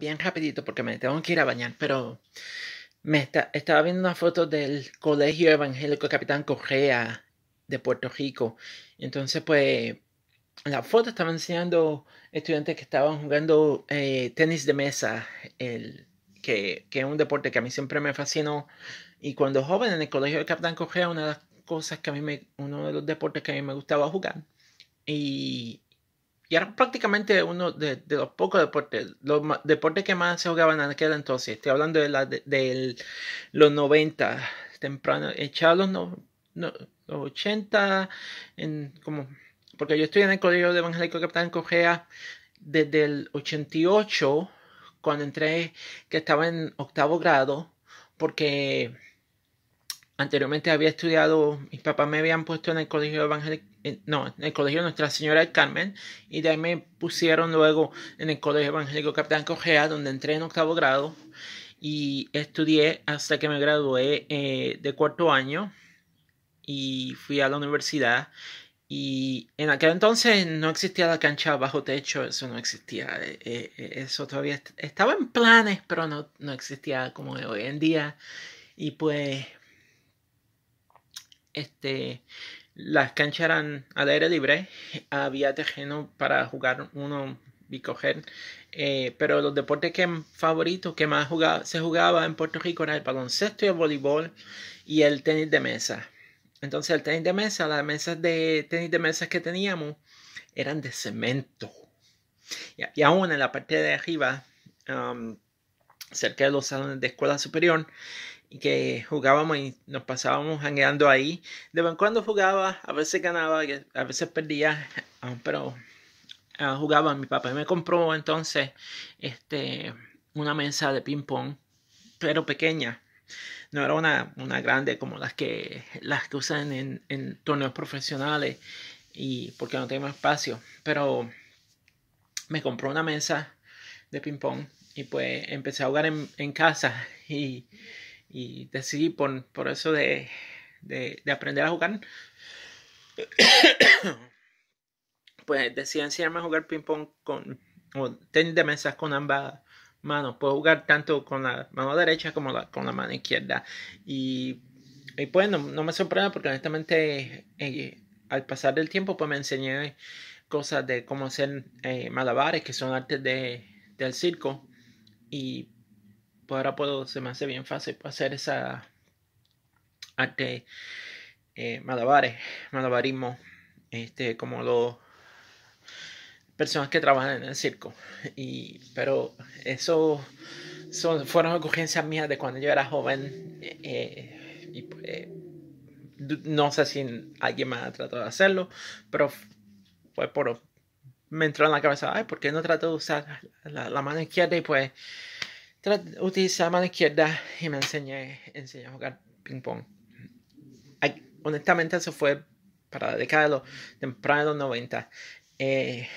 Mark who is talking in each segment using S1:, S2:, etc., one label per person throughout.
S1: bien rapidito porque me tengo que ir a bañar, pero me estaba viendo una foto del Colegio Evangélico Capitán Correa de Puerto Rico. Entonces, pues, la foto estaba enseñando estudiantes que estaban jugando eh, tenis de mesa, el, que, es un deporte que a mí siempre me fascinó. Y cuando joven en el Colegio de Capitán Correa, una de las cosas que a mí me, uno de los deportes que a mí me gustaba jugar. Y y era prácticamente uno de, los pocos deportes, los deportes que más se jugaban en aquel entonces. Estoy hablando de, la, de, los 90, temprano, echados los, no, 80, en, como, porque yo estoy en el Colegio de Evangélico Capitán Cogea desde el 88, cuando entré, que estaba en octavo grado, porque anteriormente había estudiado, mis papás me habían puesto en el colegio evangélico, no, en el colegio Nuestra Señora del Carmen, y de ahí me pusieron luego en el colegio evangélico Capitán Cogea, donde entré en octavo grado y estudié hasta que me gradué eh, de cuarto año y fui a la universidad. Y en aquel entonces no existía la cancha bajo techo, eso no existía. Eh, eh, eso todavía estaba en planes, pero no, no existía como hoy en día. Y pues este, las canchas eran al aire libre, había terreno para jugar uno y coger, eh, pero los deportes que favoritos que más se jugaba en Puerto Rico era el baloncesto y el voleibol y el tenis de mesa. Entonces el tenis de mesa, las mesas de tenis de mesa que teníamos eran de cemento. Y, aún en la parte de arriba, um, cerca de los salones de escuela superior, y que jugábamos y nos pasábamos jangueando ahí. De vez en cuando jugaba, a veces ganaba, a veces perdía, ah, pero ah, jugaba. Mi papá me compró entonces este, una mesa de ping-pong, pero pequeña. No era una, una, grande como las que, las que usan en, en torneos profesionales y porque no tengo espacio. Pero me compró una mesa de ping-pong y pues empecé a jugar en, en casa y y decidí por, por eso de, de, aprender a jugar, pues decidí enseñarme a jugar ping pong con, o tenis de mesa con ambas manos. Puedo jugar tanto con la mano derecha como la, con la mano izquierda. Y, y pues no, me sorprende porque honestamente eh, al pasar del tiempo pues me enseñé cosas de cómo hacer eh, malabares, que son artes de, del circo. Y pues ahora puedo, se me hace bien fácil pues, hacer esa arte eh, malabares, malabarismo, este, como los personas que trabajan en el circo. Y, pero eso son, fueron ocurrencias mías de cuando yo era joven. Eh, eh, y, eh, no sé si alguien más ha tratado de hacerlo, pero fue por, me entró en la cabeza, ay, ¿por qué no trato de usar la, la mano izquierda? Y pues utilizar mano izquierda y me enseñé, a jugar ping pong. honestamente, eso fue para la década de los temprano 90. Eh,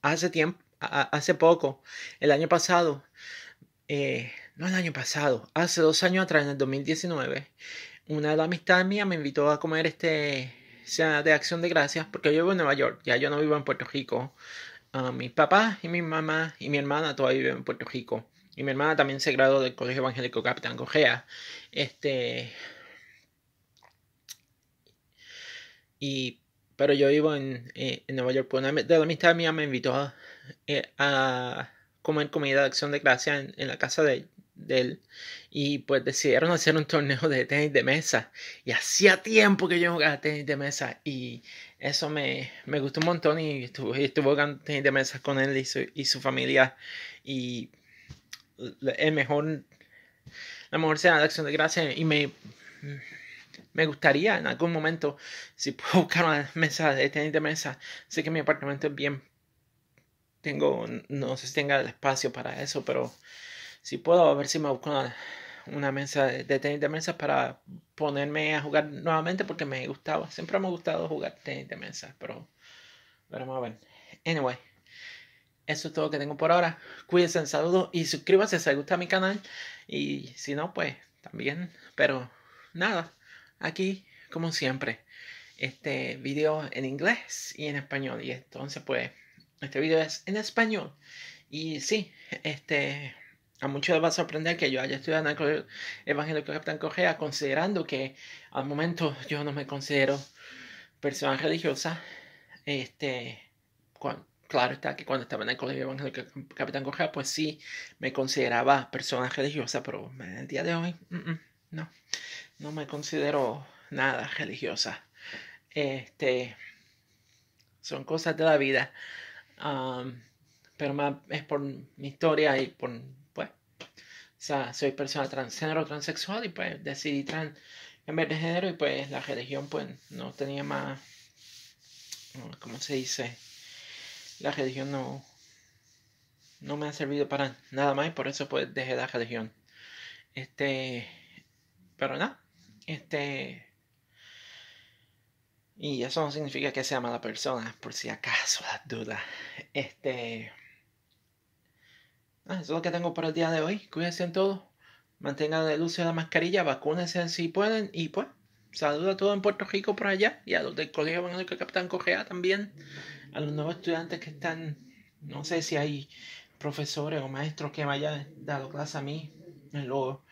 S1: hace tiempo, hace poco, el año pasado, eh, no el año pasado, hace dos años atrás, en el 2019, una de las amistades mías me invitó a comer este cena de acción de gracias porque yo vivo en Nueva York, ya yo no vivo en Puerto Rico, mis mi papá y mi mamá y mi hermana todavía viven en Puerto Rico. Y mi hermana también se graduó del Colegio Evangélico Capitán Correa. Este. Y. Pero yo vivo en, eh, Nueva York. Una de la amistad mía me invitó a, eh, a comer comida de acción de gracia en, la casa de, él y pues decidieron hacer un torneo de tenis de mesa y hacía tiempo que yo jugaba tenis de mesa y eso me, me, gustó un montón y estuve, estuvo de mesas con él y su, y su familia. Y es mejor, la mejor sea la acción de gracia. Y me, me gustaría en algún momento, si puedo buscar una mesa de tenis de mesa, sé que mi apartamento es bien. Tengo, no sé si tenga el espacio para eso, pero si puedo, a ver si me busco una una mesa de tenis de mesa para ponerme a jugar nuevamente porque me gustaba, siempre me ha gustado jugar tenis de mesa, pero, vamos a ver. Anyway, eso es todo que tengo por ahora. Cuídense, saludos y suscríbanse si les gusta mi canal y si no, pues también, pero nada, aquí como siempre, este video en inglés y en español y entonces pues este video es en español y sí, este a muchos les va a sorprender que yo haya estudiado en el colegio Evangélico Capitán Correa, considerando que al momento yo no me considero persona religiosa. Este, claro está que cuando estaba en el Colegio Evangélico Capitán Correa, pues sí me consideraba persona religiosa, pero en el día de hoy, no, no me considero nada religiosa. Este, son cosas de la vida. pero más es por mi historia y por sea, soy persona transgénero, transexual y pues decidí trans en vez de género y pues la religión pues no tenía más, mm, ¿cómo se dice? La religión no, no me ha servido para nada más y por eso pues dejé la religión. Este, pero nada, este... Y eso no significa que sea mala persona, por si acaso las dudas. Este... Ah, eso es lo que tengo para el día de hoy. Cuídense en todo. Mantengan el luz de la mascarilla, vacúnense si pueden y pues saluda a todos en Puerto Rico por allá y a los del Colegio de Capitán Correa también, a los nuevos estudiantes que están, no sé si hay profesores o maestros que me hayan dado clase a mí en, lo,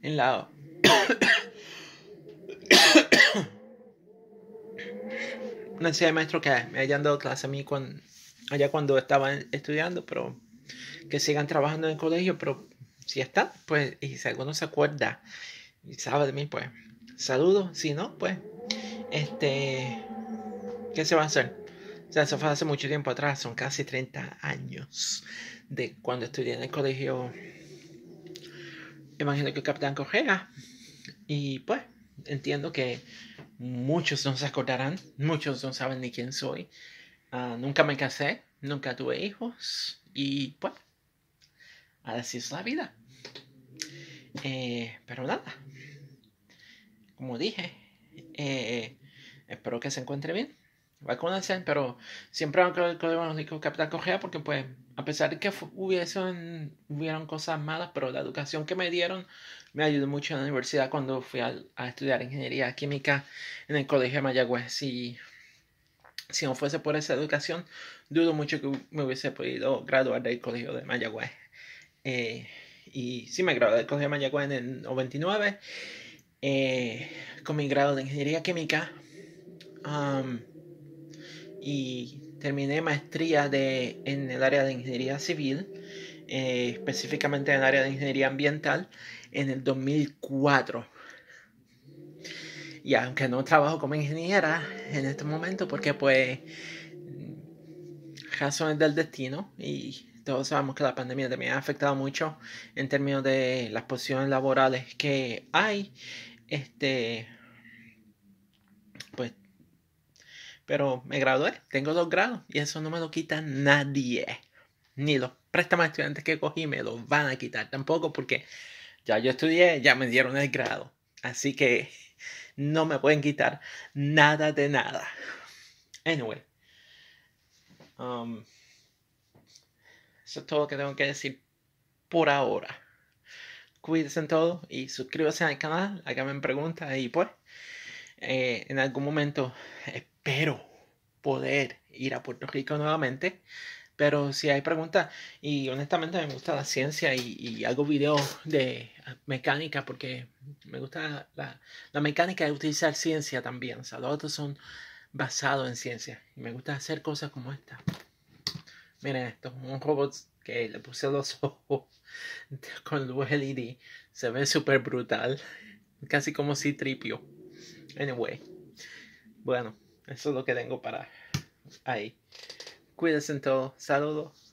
S1: en la... no sé, hay maestros que me hayan dado clase a mí cuando, allá cuando estaba estudiando, pero que sigan trabajando en el colegio, pero si está, pues, y si alguno se acuerda y sabe de mí, pues, saludos. Si no, pues, este, ¿qué se va a hacer? O sea, eso fue hace mucho tiempo atrás, son casi 30 años de cuando estudié en el colegio, imagino que Capitán Correa. Y pues, entiendo que muchos no se acordarán, muchos no saben ni quién soy. Ah, nunca me casé, nunca tuve hijos. Y bueno, así es la vida. Eh, pero nada, como dije, eh, espero que se encuentre bien. va conocer, pero siempre van con el que Capital Correa porque pues a pesar de que hubiesen, hubieron cosas malas, pero la educación que me dieron me ayudó mucho en la universidad cuando fui a, estudiar ingeniería química en el Colegio de Mayagüez y si no fuese por esa educación, dudo mucho que me hubiese podido graduar del Colegio de Mayagüez. Eh, y sí me gradué del Colegio de Mayagüez en el 99 eh, con mi grado de Ingeniería Química. y terminé maestría de, en el área de Ingeniería Civil, eh, específicamente en el área de Ingeniería Ambiental, en el 2004. Y aunque no trabajo como ingeniera en este momento, porque pues razones del destino y todos sabemos que la pandemia también ha afectado mucho en términos de las posiciones laborales que hay. Este, pues, pero me gradué, tengo dos grados y eso no me lo quita nadie. Ni los préstamos estudiantes que cogí me los van a quitar tampoco porque ya yo estudié, ya me dieron el grado. Así que no me pueden quitar nada de nada. Anyway. Um, eso es todo lo que tengo que decir por ahora. Cuídense en todo y suscríbanse al canal, háganme preguntas y pues eh, en algún momento espero poder ir a Puerto Rico nuevamente. Pero si hay preguntas, y honestamente me gusta la ciencia y, hago videos de mecánica porque me gusta la, mecánica de utilizar ciencia también. O sea, los otros son basados en ciencia y me gusta hacer cosas como esta. Miren esto, un robot que le puse los ojos con luz LED. Se ve súper brutal, casi como si tripio. Anyway, bueno, eso es lo que tengo para ahí. Cuídense todo, Saludos.